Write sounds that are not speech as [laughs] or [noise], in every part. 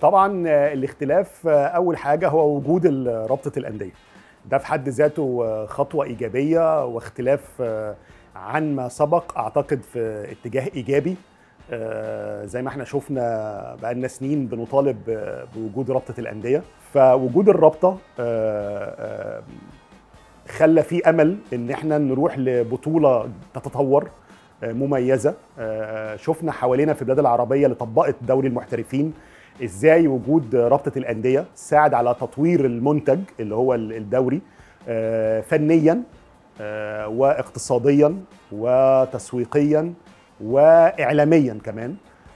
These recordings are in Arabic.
طبعا آه، الاختلاف آه، اول حاجه هو وجود رابطه الانديه ده في حد ذاته آه، خطوه ايجابيه واختلاف عن ما سبق اعتقد في اتجاه ايجابي زي ما احنا شفنا بقالنا سنين بنطالب بوجود رابطه الانديه فوجود الرابطه خلى في امل ان احنا نروح لبطوله تتطور مميزه شفنا حوالينا في البلاد العربيه اللي طبقت دوري المحترفين ازاي وجود رابطه الانديه ساعد على تطوير المنتج اللي هو الدوري آه، فنيا آه، واقتصاديا وتسويقيا واعلاميا كمان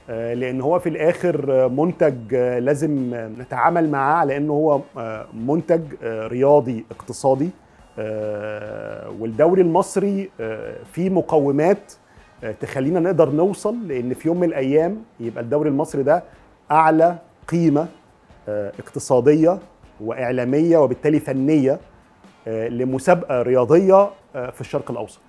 آه، لان هو في الاخر منتج لازم نتعامل معاه على انه هو منتج رياضي اقتصادي والدوري المصري فيه مقومات تخلينا نقدر نوصل لان في يوم من الايام يبقى الدوري المصري ده اعلى قيمه آه، اقتصاديه واعلاميه وبالتالي فنيه آه، لمسابقه رياضيه آه، في الشرق الاوسط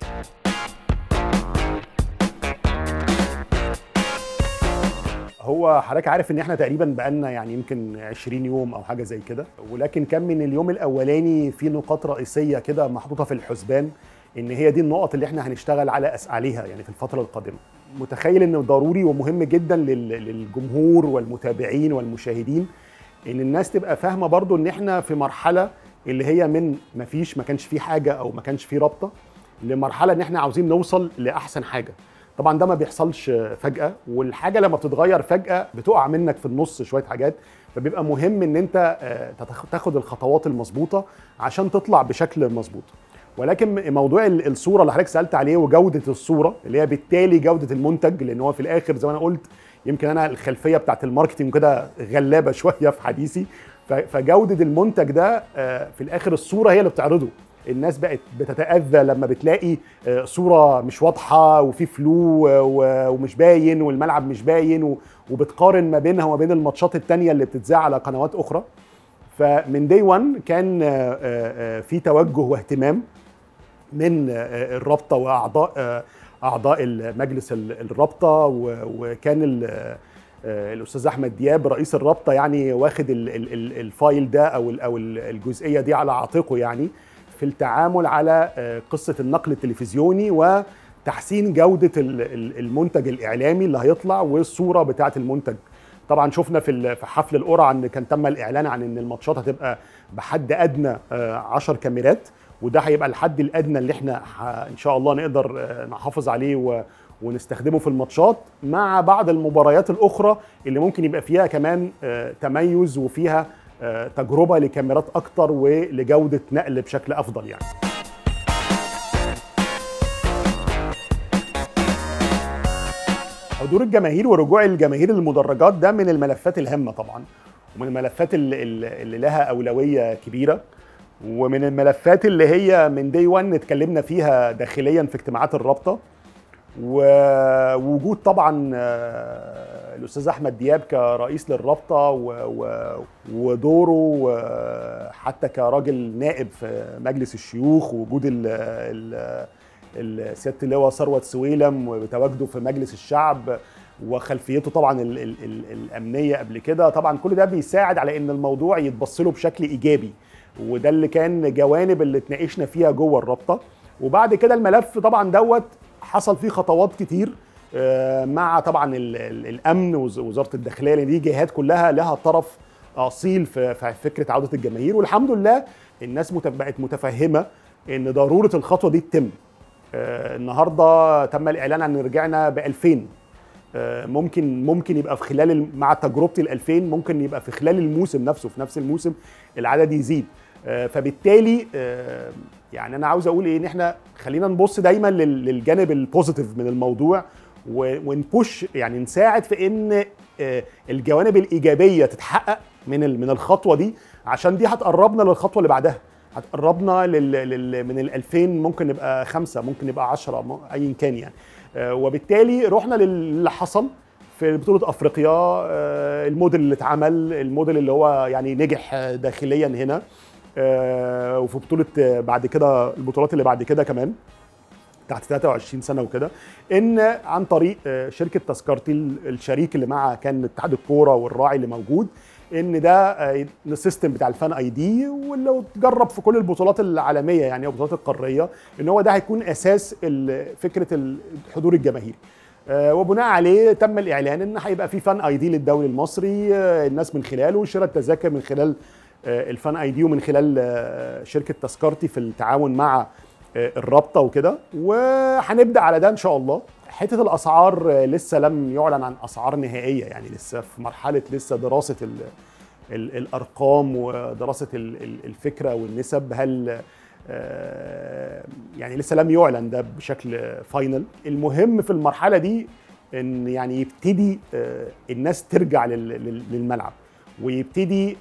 هو حضرتك عارف ان احنا تقريبا بقالنا يعني يمكن 20 يوم او حاجه زي كده ولكن كان من اليوم الاولاني في نقاط رئيسيه كده محطوطه في الحسبان ان هي دي النقط اللي احنا هنشتغل على أس عليها يعني في الفتره القادمه متخيل انه ضروري ومهم جدا للجمهور والمتابعين والمشاهدين ان الناس تبقى فاهمه برضو ان احنا في مرحله اللي هي من ما فيش ما كانش في حاجه او ما كانش في رابطه لمرحله ان احنا عاوزين نوصل لاحسن حاجه طبعا ده ما بيحصلش فجاه والحاجه لما بتتغير فجاه بتقع منك في النص شويه حاجات فبيبقى مهم ان انت آه، تاخد الخطوات المظبوطه عشان تطلع بشكل مظبوط ولكن موضوع الصوره اللي حضرتك سالت عليه وجوده الصوره اللي هي بالتالي جوده المنتج لان هو في الاخر زي ما انا قلت يمكن انا الخلفيه بتاعت الماركتنج كده غلابه [laughs] شويه في حديثي فجوده المنتج ده آه، في الاخر الصوره هي اللي بتعرضه الناس بقت بتتاذى لما بتلاقي آه، صوره مش واضحه وفي فلو ومش باين والملعب مش باين وبتقارن ما بينها وما بين الماتشات التانية اللي بتتذاع على قنوات اخرى فمن دي 1 كان آه، في توجه واهتمام من آه، الرابطه واعضاء آه، اعضاء مجلس الرابطه وكان آه، الاستاذ احمد دياب رئيس الرابطه يعني واخد الفايل ده او او الجزئيه دي على عاتقه يعني في التعامل على قصه النقل التلفزيوني وتحسين جوده المنتج الاعلامي اللي هيطلع والصوره بتاعه المنتج طبعا شفنا في حفل القرعه ان كان تم الاعلان عن ان الماتشات هتبقى بحد ادنى 10 كاميرات وده هيبقى الحد الادنى اللي احنا ان شاء الله نقدر آه، نحافظ عليه و ونستخدمه في الماتشات مع بعض المباريات الاخرى اللي ممكن يبقى فيها كمان آه، تميز وفيها آه، تجربه لكاميرات اكتر ولجوده نقل بشكل افضل يعني حضور الجماهير ورجوع الجماهير للمدرجات ده من الملفات الهامه طبعا ومن الملفات اللي لها اولويه كبيره ومن الملفات اللي هي من دي 1 اتكلمنا فيها داخليا في اجتماعات الرابطه ووجود طبعا آه، الاستاذ احمد دياب كرئيس للرابطه ودوره حتى كراجل نائب في مجلس الشيوخ ووجود سياده اللواء ثروت سويلم وتواجده في مجلس الشعب وخلفيته طبعا الـ الـ الامنيه قبل كده طبعا كل ده بيساعد على ان الموضوع يتبص له بشكل ايجابي وده اللي كان جوانب اللي اتناقشنا فيها جوه الرابطه وبعد كده الملف طبعا دوت حصل فيه خطوات كتير آه، مع طبعا الامن ووزاره الداخليه لان دي جهات كلها لها طرف اصيل في فكره عوده الجماهير والحمد لله الناس بقت متفهمه ان ضروره الخطوه دي تتم آه، النهارده تم الاعلان عن رجعنا ب 2000 آه، ممكن ممكن يبقى في خلال مع تجربه ال 2000 ممكن يبقى في خلال الموسم نفسه في نفس الموسم العدد يزيد آه، فبالتالي آه، يعني انا عاوز اقول ايه ان احنا خلينا نبص دايما للجانب البوزيتيف من الموضوع ونبوش يعني نساعد في ان آه، الجوانب الايجابيه تتحقق من من الخطوه دي عشان دي هتقربنا للخطوه اللي بعدها هتقربنا لل... لل... من ال 2000 ممكن نبقى خمسة ممكن نبقى 10 ايا كان يعني وبالتالي رحنا للي حصل في بطوله افريقيا الموديل اللي اتعمل الموديل اللي هو يعني نجح داخليا هنا آه، وفي بطوله آه، بعد كده البطولات اللي بعد كده كمان تحت 23 سنه وكده ان عن طريق آه، شركه تذكرتي الشريك اللي معها كان اتحاد الكوره والراعي اللي موجود ان ده السيستم بتاع الفان اي دي ولو اتجرب في كل البطولات العالميه يعني البطولات القاريه ان هو ده هيكون اساس فكره الحضور الجماهيري وبناء عليه تم الاعلان ان هيبقى في فان اي دي للدوري المصري الناس من خلاله شراء التذاكر من خلال آه، الفان اي دي ومن خلال آه، شركه تذكرتي في التعاون مع آه، الرابطه وكده وهنبدا على ده ان شاء الله حته الاسعار لسه لم يعلن عن اسعار نهائيه يعني لسه في مرحله لسه دراسه الـ الـ الارقام ودراسه الـ الفكره والنسب هل يعني لسه لم يعلن ده بشكل فاينل المهم في المرحله دي ان يعني يبتدي الناس ترجع للملعب ويبتدي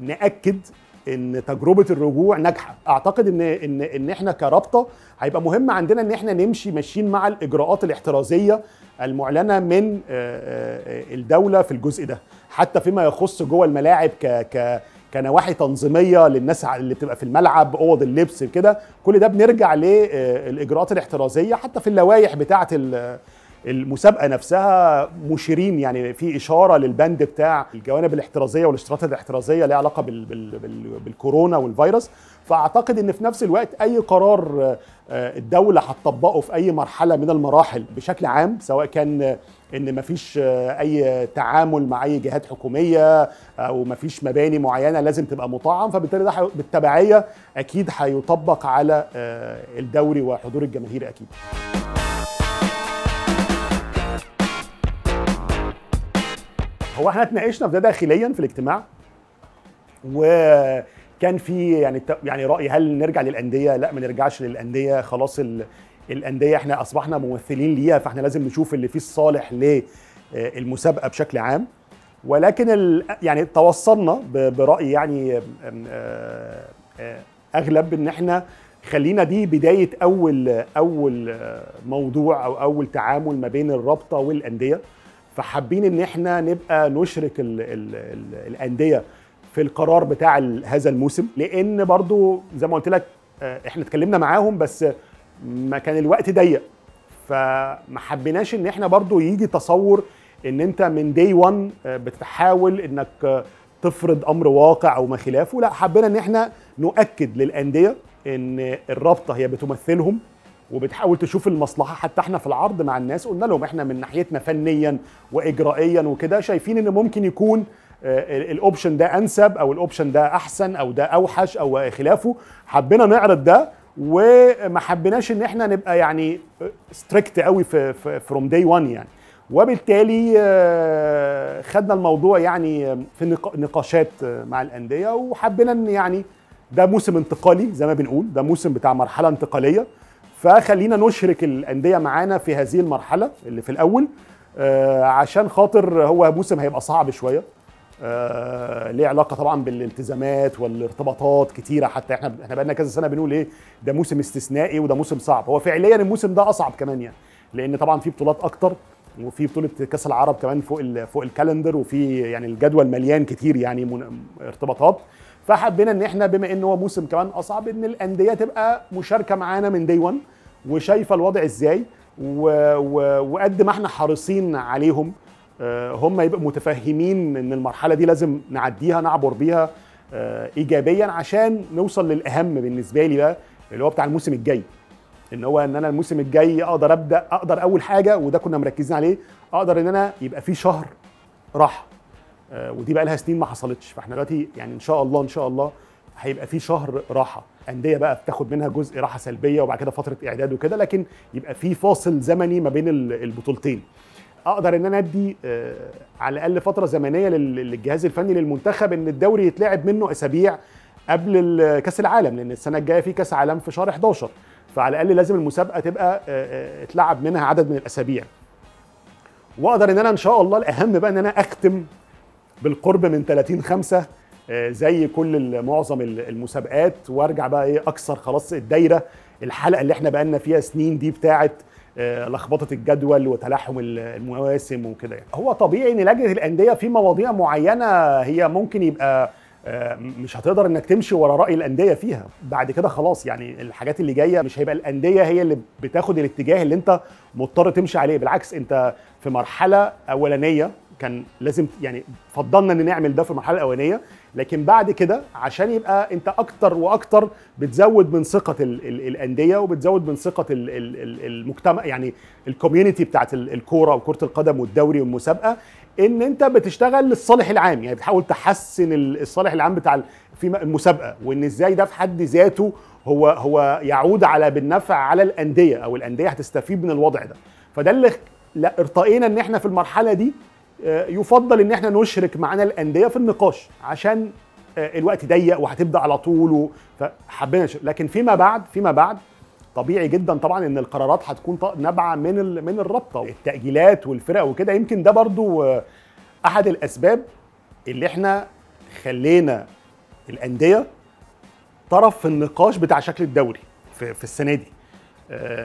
ناكد ان تجربه الرجوع ناجحه اعتقد ان ان ان احنا كرابطه هيبقى مهم عندنا ان احنا نمشي ماشيين مع الاجراءات الاحترازيه المعلنه من آه، آه، الدوله في الجزء ده حتى فيما يخص جوه الملاعب ك ك كنواحي تنظيميه للناس اللي بتبقى في الملعب اوض اللبس كده كل ده بنرجع للاجراءات آه، الاحترازيه حتى في اللوائح بتاعه المسابقه نفسها مشيرين يعني في اشاره للبند بتاع الجوانب الاحترازيه والاشتراطات الاحترازيه ليها علاقه بال بال بال بالكورونا والفيروس فاعتقد ان في نفس الوقت اي قرار آه، الدوله هتطبقه في اي مرحله من المراحل بشكل عام سواء كان ان مفيش آه، اي تعامل مع اي جهات حكوميه او مفيش مباني معينه لازم تبقى مطعم فبالتالي ده بالتبعيه اكيد هيطبق على آه، الدوري وحضور الجماهير اكيد هو احنا اتناقشنا في ده داخليا في الاجتماع وكان في يعني يعني راي هل نرجع للانديه لا ما نرجعش للانديه خلاص الانديه احنا اصبحنا ممثلين ليها فاحنا لازم نشوف اللي فيه الصالح للمسابقه بشكل عام ولكن ال... يعني توصلنا براي يعني اغلب ان احنا خلينا دي بدايه اول اول موضوع او اول تعامل ما بين الرابطه والانديه فحابين ان احنا نبقى نشرك الـ الـ الـ الانديه في القرار بتاع هذا الموسم لان برضو زي ما قلت لك آه، احنا اتكلمنا معاهم بس ما كان الوقت ضيق فما حبيناش ان احنا برضو يجي تصور ان انت من دي 1 آه، بتحاول انك آه، تفرض امر واقع وما خلافه لا حبينا ان احنا نؤكد للانديه ان الرابطه هي بتمثلهم وبتحاول تشوف المصلحه حتى احنا في العرض مع الناس قلنا لهم احنا من ناحيتنا فنيا واجرائيا وكده شايفين ان ممكن يكون آه، الاوبشن ده انسب او الاوبشن ده احسن او ده اوحش او خلافه حبينا نعرض ده وما حبيناش ان احنا نبقى يعني ستريكت آه، قوي في فروم داي 1 يعني وبالتالي آه، خدنا الموضوع يعني في نقاشات مع الانديه وحبينا ان يعني ده موسم انتقالي زي ما بنقول ده موسم بتاع مرحله انتقاليه فخلينا نشرك الانديه معانا في هذه المرحله اللي في الاول آه، عشان خاطر هو موسم هيبقى صعب شويه آه ليه علاقه طبعا بالالتزامات والارتباطات كتيره حتى احنا احنا بقالنا كذا سنه بنقول ايه ده موسم استثنائي وده موسم صعب هو فعليا الموسم ده اصعب كمان يعني لان طبعا في بطولات اكتر وفي بطوله كاس العرب كمان فوق فوق الكالندر وفي يعني الجدول مليان كتير يعني ارتباطات فحبينا ان احنا بما ان هو موسم كمان اصعب ان الانديه تبقى مشاركه معانا من دي 1 وشايفه الوضع ازاي وقد ما احنا حريصين عليهم آه، هم يبقوا متفهمين ان المرحله دي لازم نعديها نعبر بيها آه، ايجابيا عشان نوصل للاهم بالنسبه لي بقى اللي هو بتاع الموسم الجاي ان هو ان انا الموسم الجاي اقدر ابدا اقدر اول حاجه وده كنا مركزين عليه اقدر ان انا يبقى في شهر راحه آه، ودي بقى لها سنين ما حصلتش فاحنا دلوقتي يعني ان شاء الله ان شاء الله هيبقى في شهر راحه انديه بقى بتاخد منها جزء راحه سلبيه وبعد كده فتره اعداد وكده لكن يبقى في فاصل زمني ما بين البطولتين اقدر ان انا ادي آه، على الاقل فتره زمنيه للجهاز الفني للمنتخب ان الدوري يتلعب منه اسابيع قبل كاس العالم لان السنه الجايه في كاس عالم في شهر 11 فعلى الاقل لازم المسابقه تبقى آه، اتلعب منها عدد من الاسابيع واقدر ان انا ان شاء الله الاهم بقى ان انا اختم بالقرب من 30 5 آه، زي كل معظم المسابقات وارجع بقى ايه اكسر خلاص الدايره الحلقه اللي احنا بقالنا فيها سنين دي بتاعه آه، لخبطه الجدول وتلاحم المواسم وكده يعني. هو طبيعي ان لجنه الانديه في مواضيع معينه هي ممكن يبقى آه، مش هتقدر انك تمشي ورا راي الانديه فيها بعد كده خلاص يعني الحاجات اللي جايه مش هيبقى الانديه هي اللي بتاخد الاتجاه اللي انت مضطر تمشي عليه بالعكس انت في مرحله اولانيه كان لازم يعني فضلنا ان نعمل ده في المرحله الاولانيه لكن بعد كده عشان يبقى انت اكتر واكتر بتزود من ثقه الـ الـ الانديه وبتزود من ثقه الـ الـ المجتمع يعني الكوميونتي بتاعت الكوره وكره القدم والدوري والمسابقه ان انت بتشتغل للصالح العام يعني بتحاول تحسن الصالح العام بتاع في المسابقه وان ازاي ده في حد ذاته هو هو يعود على بالنفع على الانديه او الانديه هتستفيد من الوضع ده فده اللي لا ارتقينا ان احنا في المرحله دي آه، يفضل ان احنا نشرك معانا الانديه في النقاش عشان آه، الوقت ضيق وهتبدا على طول فحبينا لكن فيما بعد فيما بعد طبيعي جدا طبعا ان القرارات هتكون نابعه من من الرابطه التاجيلات والفرق وكده يمكن ده برضو آه، احد الاسباب اللي احنا خلينا الانديه طرف في النقاش بتاع شكل الدوري في, في السنه دي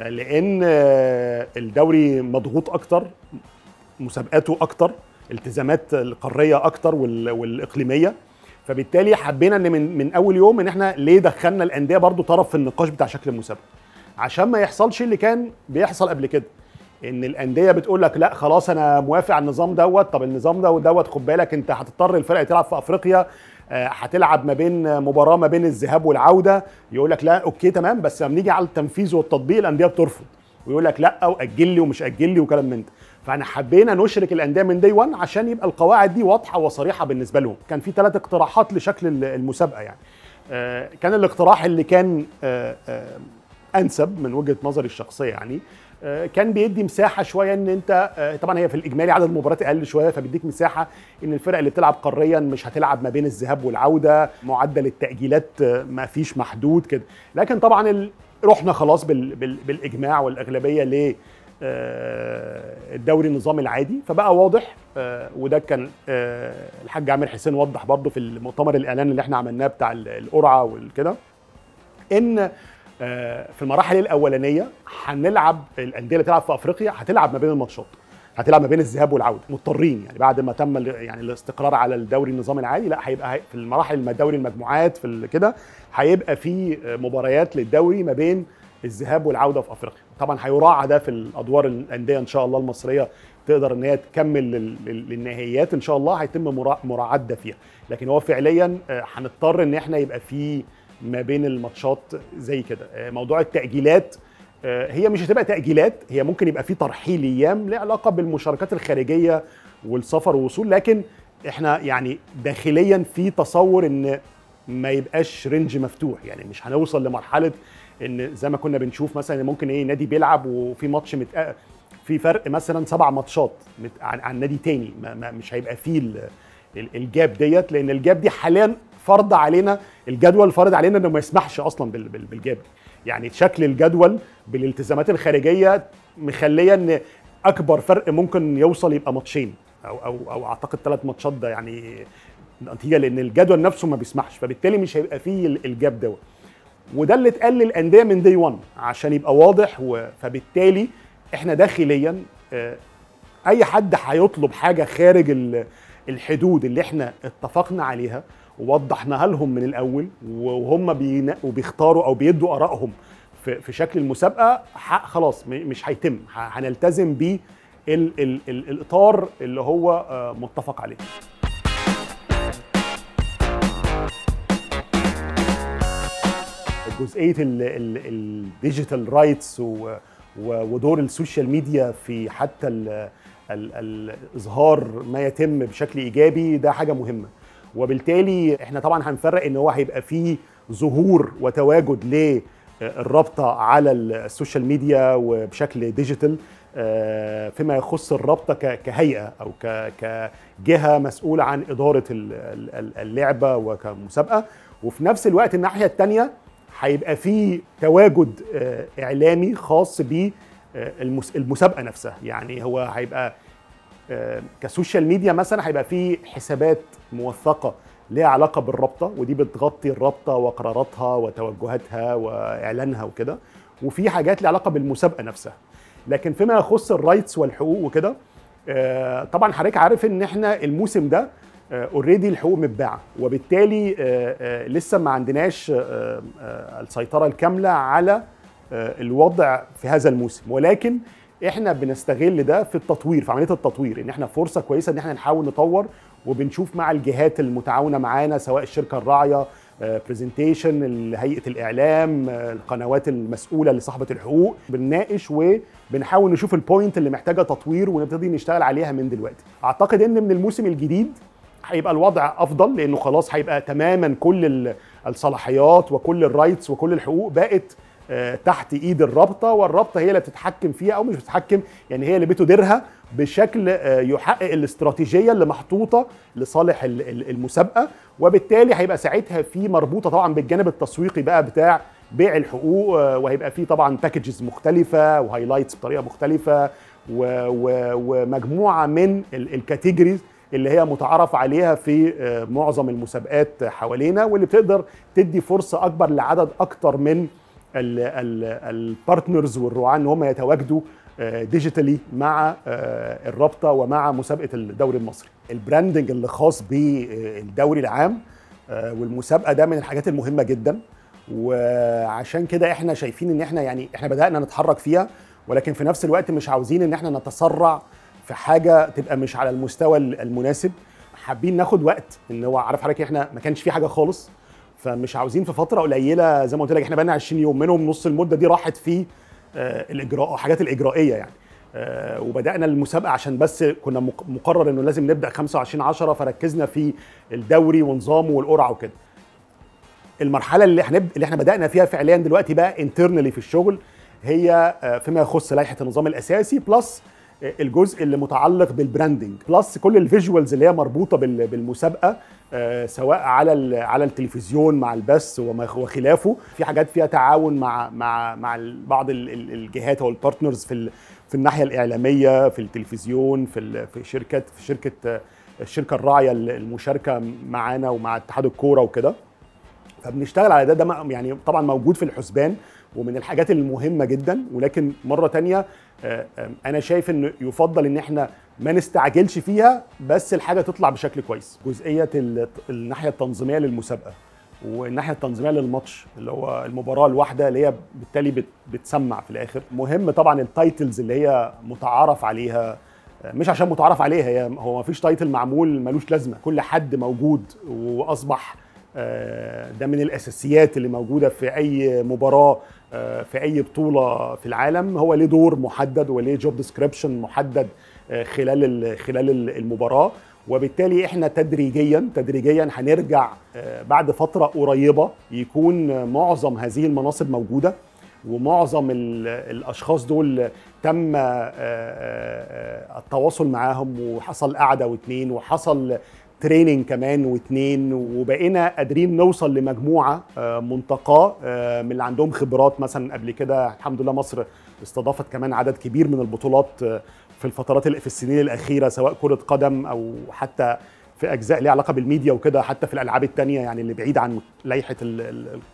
لان الدوري مضغوط اكتر مسابقاته اكتر التزامات القاريه اكتر والاقليميه فبالتالي حبينا ان من, من اول يوم ان احنا ليه دخلنا الانديه برضو طرف في النقاش بتاع شكل المسابقه عشان ما يحصلش اللي كان بيحصل قبل كده ان الانديه بتقول لك لا خلاص انا موافق على النظام دوت طب النظام ده ودوت خد بالك انت هتضطر الفرقه تلعب في افريقيا آه، هتلعب ما بين مباراه ما بين الذهاب والعوده يقول لك لا اوكي تمام بس لما نيجي على التنفيذ والتطبيق الانديه بترفض ويقول لك لا واجل لي ومش اجل لي وكلام من ده فاحنا حبينا نشرك الانديه من دي 1 عشان يبقى القواعد دي واضحه وصريحه بالنسبه لهم كان في ثلاث اقتراحات لشكل المسابقه يعني آه، كان الاقتراح اللي كان آه، آه، انسب من وجهه نظري الشخصيه يعني كان بيدي مساحه شويه ان انت طبعا هي في الاجمالي عدد المباريات اقل شويه فبيديك مساحه ان الفرق اللي بتلعب قاريا مش هتلعب ما بين الذهاب والعوده معدل التاجيلات ما فيش محدود كده لكن طبعا رحنا خلاص بالاجماع والاغلبيه ليه آه، الدوري النظام العادي فبقى واضح آه، وده كان آه، الحاج عامر حسين وضح برضه في المؤتمر الاعلاني اللي احنا عملناه بتاع القرعه والكده ان في المراحل الاولانيه هنلعب الانديه اللي تلعب في افريقيا هتلعب ما بين الماتشات هتلعب ما بين الذهاب والعوده مضطرين يعني بعد ما تم يعني الاستقرار على الدوري النظام العادي لا هيبقى في المراحل دوري المجموعات في كده هيبقى في مباريات للدوري ما بين الذهاب والعوده في افريقيا طبعا هيراعى ده في الادوار الانديه ان شاء الله المصريه تقدر ان هي تكمل للنهائيات ان شاء الله هيتم مراعاه ده فيها لكن هو فعليا آه، هنضطر ان احنا يبقى في ما بين الماتشات زي كده آه، موضوع التاجيلات آه، هي مش هتبقى تاجيلات هي ممكن يبقى في ترحيل ايام له علاقه بالمشاركات الخارجيه والسفر والوصول لكن احنا يعني داخليا في تصور ان ما يبقاش رينج مفتوح يعني مش هنوصل لمرحله ان زي ما كنا بنشوف مثلا ممكن ايه نادي بيلعب وفي ماتش متق... في فرق مثلا سبع ماتشات مت... عن... عن نادي تاني ما... ما مش هيبقى فيه ال... الجاب ديت لان الجاب دي حاليا فرض علينا الجدول فرض علينا انه ما يسمحش اصلا بال... بالجاب يعني شكل الجدول بالالتزامات الخارجيه مخليه ان اكبر فرق ممكن يوصل يبقى ماتشين او او او اعتقد ثلاث ماتشات ده يعني نتيجه لان الجدول نفسه ما بيسمحش فبالتالي مش هيبقى فيه الجاب دوت وده اللي اتقال للانديه من دي 1 عشان يبقى واضح و... فبالتالي احنا داخليا آه، اي حد هيطلب حاجه خارج الحدود اللي احنا اتفقنا عليها ووضحناها لهم من الاول وهم بينا... وبيختاروا او بيدوا ارائهم في... في شكل المسابقه خلاص مش هيتم هنلتزم بيه ال... ال... الاطار اللي هو آه، متفق عليه جزئيه الديجيتال رايتس ودور السوشيال ميديا في حتى اظهار ما يتم بشكل ايجابي ده حاجه مهمه وبالتالي احنا طبعا هنفرق ان هو هيبقى فيه ظهور وتواجد للرابطه على السوشيال ميديا وبشكل ديجيتال آه، فيما يخص الرابطه كهيئه او كجهه مسؤوله عن اداره اللعبه وكمسابقه وفي نفس الوقت الناحيه الثانيه هيبقى في تواجد آه، اعلامي خاص بالمسابقه نفسها يعني هو هيبقى آه، كسوشيال ميديا مثلا هيبقى في حسابات موثقه ليها علاقه بالرابطه ودي بتغطي الرابطه وقراراتها وتوجهاتها واعلانها وكده وفي حاجات ليها علاقه بالمسابقه نفسها لكن فيما يخص الرايتس والحقوق وكده آه، طبعا حضرتك عارف ان احنا الموسم ده اوريدي آه، الحقوق متباعه وبالتالي آه، آه، لسه ما عندناش السيطره الكامله على الوضع في هذا الموسم ولكن احنا بنستغل ده في التطوير في عمليه التطوير ان احنا فرصه كويسه ان احنا نحاول نطور وبنشوف مع الجهات المتعاونه معانا سواء الشركه الراعيه برزنتيشن هيئه الاعلام القنوات المسؤوله لصاحبه الحقوق بنناقش وبنحاول نشوف البوينت اللي محتاجه تطوير ونبتدي نشتغل عليها من دلوقتي اعتقد ان من الموسم الجديد هيبقى الوضع افضل لانه خلاص هيبقى تماما كل الصلاحيات وكل الرايتس وكل الحقوق بقت آه، تحت ايد الرابطه والرابطه هي اللي بتتحكم فيها او مش بتتحكم يعني هي اللي بتديرها بشكل آه، يحقق الاستراتيجيه اللي محطوطه لصالح المسابقه وبالتالي هيبقى ساعتها في مربوطه طبعا بالجانب التسويقي بقى بتاع بيع الحقوق آه، وهيبقى في طبعا باكجز مختلفه وهايلايتس بطريقه مختلفه ومجموعه من الكاتيجوريز اللي هي متعارف عليها في آه، معظم المسابقات حوالينا واللي بتقدر تدي فرصه اكبر لعدد اكتر من البارتنرز والرعاه ان هم يتواجدوا ديجيتالي آه، مع آه، الرابطه ومع مسابقه الدوري المصري البراندنج اللي خاص بالدوري العام والمسابقه ده من الحاجات المهمه جدا وعشان كده احنا شايفين ان احنا يعني احنا بدانا نتحرك فيها ولكن في نفس الوقت مش عاوزين ان احنا نتسرع في حاجه تبقى مش على المستوى المناسب حابين ناخد وقت ان هو عارف حضرتك احنا ما كانش في حاجه خالص فمش عاوزين في فتره قليله زي ما قلت لك احنا بقى لنا 20 يوم منهم نص المده دي راحت في آه، الاجراء حاجات الاجرائيه يعني آه، وبدانا المسابقه عشان بس كنا مقرر انه لازم نبدا 25 10 فركزنا في الدوري ونظامه والقرعه وكده المرحله اللي احنا اللي احنا بدانا فيها فعليا دلوقتي بقى انترنالي في الشغل هي آه، فيما يخص لائحه النظام الاساسي بلس الجزء اللي متعلق بالبراندنج بلس كل الفيجوالز اللي هي مربوطه بالمسابقه آه، سواء على على التلفزيون مع البث وخلافه في حاجات فيها تعاون مع مع مع بعض الجهات او البارتنرز في في الناحيه الاعلاميه في التلفزيون في في شركه في شركه آه، الشركه الراعيه المشاركه معانا ومع اتحاد الكوره وكده فبنشتغل على ده ده يعني طبعا موجود في الحسبان ومن الحاجات المهمه جدا ولكن مره ثانيه آه، انا شايف ان يفضل ان احنا ما نستعجلش فيها بس الحاجه تطلع بشكل كويس جزئيه الناحيه التنظيميه للمسابقه والناحيه التنظيميه للماتش اللي هو المباراه الواحده اللي هي بالتالي بتسمع في الاخر مهم طبعا التايتلز اللي هي متعارف عليها آه، مش عشان متعارف عليها هي هو ما فيش تايتل معمول ملوش لازمه كل حد موجود واصبح آه، ده من الاساسيات اللي موجوده في اي مباراه آه، في اي بطوله في العالم هو ليه دور محدد وليه جوب ديسكريبشن محدد آه، خلال خلال المباراه وبالتالي احنا تدريجيا تدريجيا هنرجع آه، بعد فتره قريبه يكون معظم هذه المناصب موجوده ومعظم الاشخاص دول تم التواصل معاهم وحصل قعده واثنين وحصل تريننج كمان واتنين وبقينا قادرين نوصل لمجموعه آه، منتقاه آه، من اللي عندهم خبرات مثلا قبل كده الحمد لله مصر استضافت كمان عدد كبير من البطولات آه، في الفترات في السنين الاخيره سواء كره قدم او حتى في اجزاء ليها علاقه بالميديا وكده حتى في الالعاب الثانيه يعني اللي بعيد عن لائحه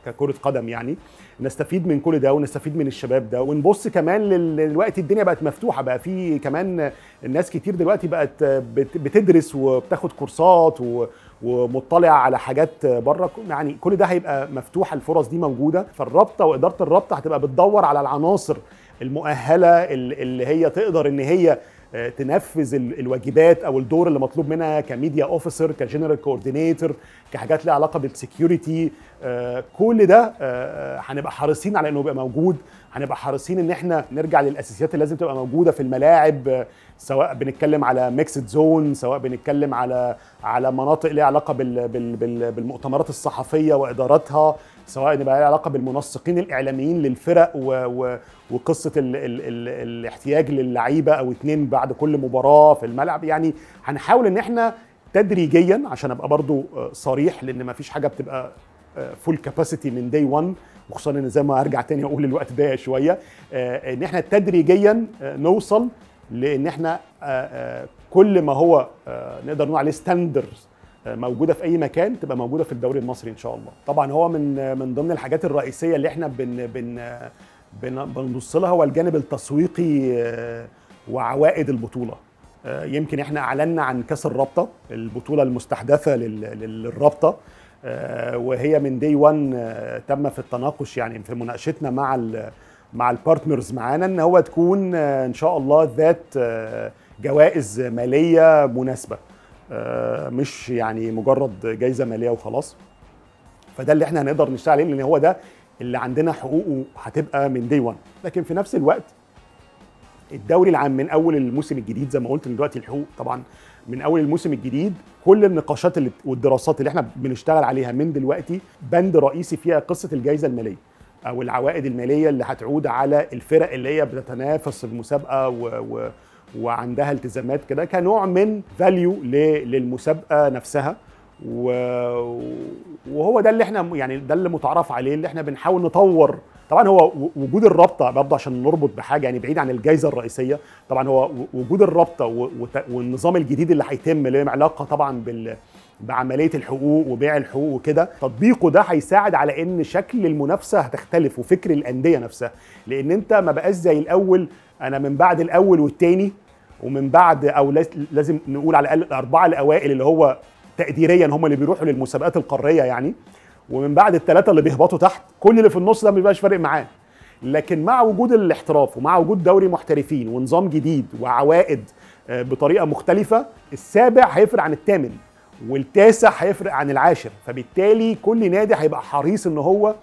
ككره قدم يعني نستفيد من كل ده ونستفيد من الشباب ده ونبص كمان للوقت الدنيا بقت مفتوحه بقى في كمان ناس كتير دلوقتي بقت بتدرس وبتاخد كورسات و ومطلع على حاجات بره يعني كل ده هيبقى مفتوح الفرص دي موجوده فالرابطه واداره الرابطه هتبقى بتدور على العناصر المؤهله اللي هي تقدر ان هي آه، تنفذ الواجبات او الدور اللي مطلوب منها كميديا اوفيسر كجنرال كوردينيتور كحاجات ليها علاقه بالسكيورتي آه، كل ده آه، هنبقى حريصين على انه يبقى موجود هنبقى حريصين ان احنا نرجع للاساسيات اللي لازم تبقى موجوده في الملاعب سواء بنتكلم على ميكسد زون سواء بنتكلم على على مناطق ليها علاقه بالمؤتمرات الصحفيه واداراتها سواء بقى لها علاقه بالمنسقين الاعلاميين للفرق و... و... وقصه ال... ال... ال... الاحتياج للعيبه او اتنين بعد كل مباراه في الملعب يعني هنحاول ان احنا تدريجيا عشان ابقى برضو آه، صريح لان ما فيش حاجه بتبقى فول آه، كاباسيتي من داي 1 وخصوصا ان زي ما هرجع تاني اقول الوقت ضيق شويه آه، ان احنا تدريجيا نوصل لان احنا كل ما هو نقدر نقول عليه ستاندرز موجوده في اي مكان تبقى موجوده في الدوري المصري ان شاء الله طبعا هو من من ضمن الحاجات الرئيسيه اللي احنا بن بن بنبص لها هو الجانب التسويقي آه، وعوائد البطوله آه، يمكن احنا اعلنا عن كاس الرابطه البطوله المستحدثه للرابطه آه، وهي من دي 1 تم في التناقش يعني في مناقشتنا مع مع البارتنرز معانا ان هو تكون ان شاء الله ذات جوائز ماليه مناسبه آه، مش يعني مجرد جايزه ماليه وخلاص فده اللي احنا هنقدر نشتغل عليه لان هو ده اللي عندنا حقوقه هتبقى من دي 1 لكن في نفس الوقت الدوري العام من اول الموسم الجديد زي ما قلت من دلوقتي الحقوق طبعا من اول الموسم الجديد كل النقاشات اللي والدراسات اللي احنا بنشتغل عليها من دلوقتي بند رئيسي فيها قصه الجائزه الماليه او العوائد الماليه اللي هتعود على الفرق اللي هي بتتنافس في المسابقه و... و... وعندها التزامات كده كنوع من فاليو للمسابقه نفسها وهو ده اللي احنا يعني ده اللي متعرف عليه اللي احنا بنحاول نطور طبعا هو وجود الرابطه برضه عشان نربط بحاجه يعني بعيد عن الجائزه الرئيسيه طبعا هو وجود الرابطه والنظام الجديد اللي هيتم له علاقه طبعا بال بعمليه الحقوق وبيع الحقوق وكده تطبيقه ده هيساعد على ان شكل المنافسه هتختلف وفكر الانديه نفسها لان انت ما بقاش زي الاول انا من بعد الاول والتاني ومن بعد او لازم نقول على الاقل الاربعه الاوائل اللي هو تقديريا هم اللي بيروحوا للمسابقات القاريه يعني ومن بعد الثلاثه اللي بيهبطوا تحت كل اللي في النص ده ما بيبقاش فارق معاه لكن مع وجود الاحتراف ومع وجود دوري محترفين ونظام جديد وعوائد آه، بطريقه مختلفه السابع هيفرق عن الثامن والتاسع هيفرق عن العاشر فبالتالي كل نادي هيبقى حريص ان هو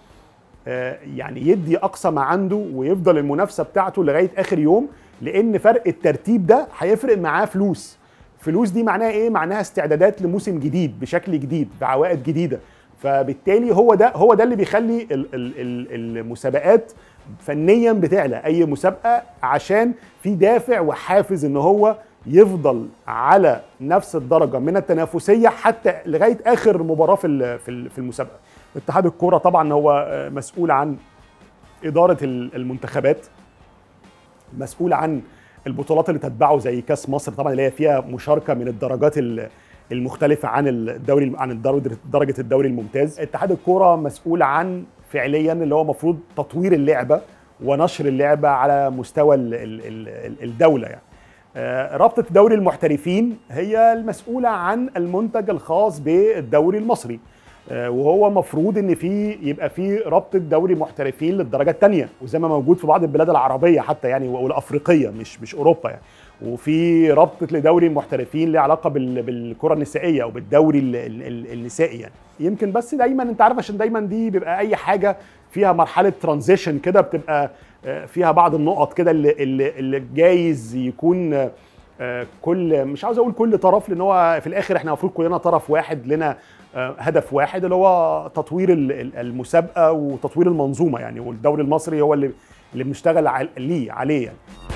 آه، يعني يدي اقصى ما عنده ويفضل المنافسه بتاعته لغايه اخر يوم لان فرق الترتيب ده هيفرق معاه فلوس فلوس دي معناها ايه معناها استعدادات لموسم جديد بشكل جديد بعوائد جديده فبالتالي هو ده هو ده اللي بيخلي المسابقات فنيا بتعلى اي مسابقه عشان في دافع وحافز ان هو يفضل على نفس الدرجه من التنافسيه حتى لغايه اخر مباراه في في المسابقه اتحاد الكوره طبعا هو آه، مسؤول عن اداره المنتخبات مسؤول عن البطولات اللي تتبعه زي كاس مصر طبعا اللي هي فيها مشاركه من الدرجات المختلفه عن الدوري عن درجه الدوري الممتاز اتحاد الكوره مسؤول عن فعليا اللي هو المفروض تطوير اللعبه ونشر اللعبه على مستوى الدوله يعني آه، رابطه دوري المحترفين هي المسؤوله عن المنتج الخاص بالدوري المصري آه، وهو مفروض ان في يبقى في رابطه دوري محترفين للدرجه الثانيه وزي ما موجود في بعض البلاد العربيه حتى يعني والافريقيه مش مش اوروبا يعني وفي رابطه لدوري محترفين ليه علاقه بالكره النسائيه او بالدوري النسائي يعني يمكن بس دايما انت عارف عشان دايما دي بيبقى اي حاجه فيها مرحله ترانزيشن كده بتبقى آه، فيها بعض النقط كده اللي, اللي جايز يكون آه، كل مش عاوز اقول كل طرف لان هو في الاخر احنا المفروض كلنا طرف واحد لنا آه، هدف واحد اللي هو تطوير المسابقه وتطوير المنظومه يعني والدوري المصري هو اللي اللي بنشتغل ليه عليه يعني